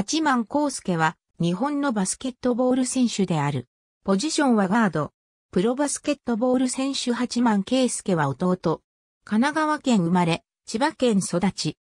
八幡康介は日本のバスケットボール選手である。ポジションはガード。プロバスケットボール選手八幡圭介は弟。神奈川県生まれ、千葉県育ち。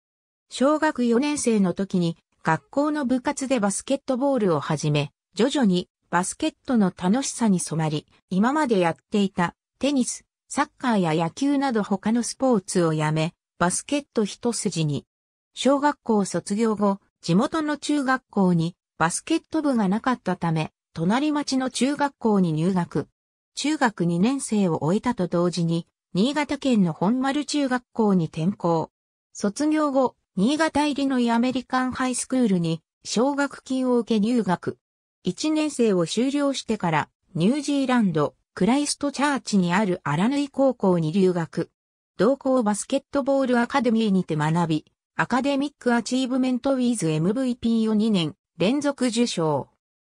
小学4年生の時に学校の部活でバスケットボールを始め、徐々にバスケットの楽しさに染まり、今までやっていたテニス、サッカーや野球など他のスポーツをやめ、バスケット一筋に。小学校卒業後、地元の中学校にバスケット部がなかったため、隣町の中学校に入学。中学2年生を終えたと同時に、新潟県の本丸中学校に転校。卒業後、新潟入りのイアメリカンハイスクールに奨学金を受け入学。1年生を修了してからニュージーランド、クライストチャーチにあるアラヌイ高校に留学。同校バスケットボールアカデミーにて学び、アカデミックアチーブメントウィズ MVP を2年連続受賞。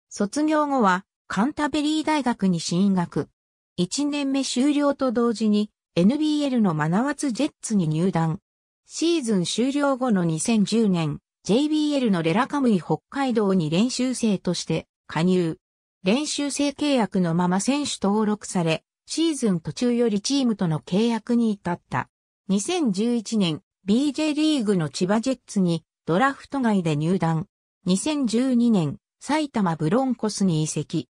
卒業後はカンタベリー大学に進学。1年目終了と同時に NBL のマナワツジェッツに入団。シーズン終了後の2010年、JBL のレラカムイ北海道に練習生として加入。練習生契約のまま選手登録され、シーズン途中よりチームとの契約に至った。2011年、BJ リーグの千葉ジェッツにドラフト外で入団。2012年、埼玉ブロンコスに移籍。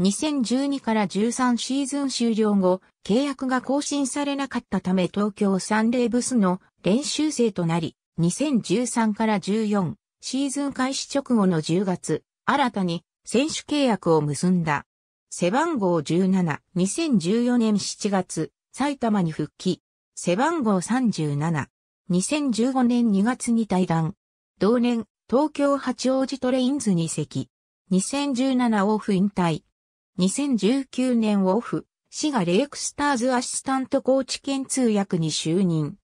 2012から13シーズン終了後、契約が更新されなかったため東京サンレーブスの練習生となり、2013から14シーズン開始直後の10月、新たに選手契約を結んだ。背番号17、2014年7月、埼玉に復帰。背番号37、2015年2月に退団。同年、東京八王子トレインズに席。2017オフ引退。2019年オフ、滋賀レイクスターズアシスタントコーチ兼通訳に就任。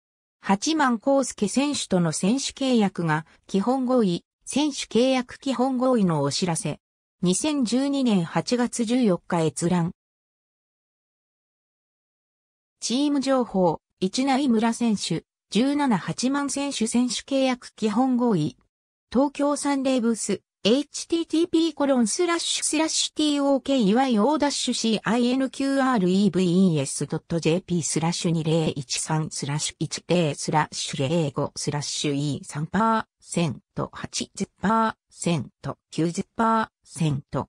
八万康介選手との選手契約が基本合意、選手契約基本合意のお知らせ。2012年8月14日閲覧。チーム情報、一内村選手。17-8万選手選手契約基本合意。東京サンデーブース、http コロンスラッシュスラッシュ tokyo-cinqreves.jp スラッシュ2013スラッシュ10スラッシュ05スラッシュ e3%8% 90%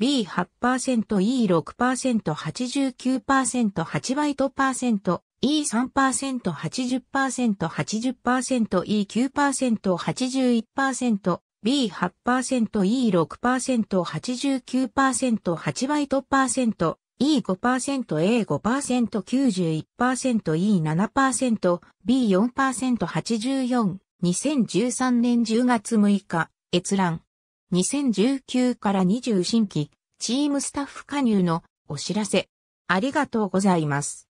B8%、E6%、89%、8バイトパーセント、E3%、80%、80%、E9%、81%、B8%、E6%、89%、8バイトパーセント、E5%、A5%、91%、E7%、B4%、84、2013年10月6日、閲覧。2019から20新規、チームスタッフ加入のお知らせ。ありがとうございます。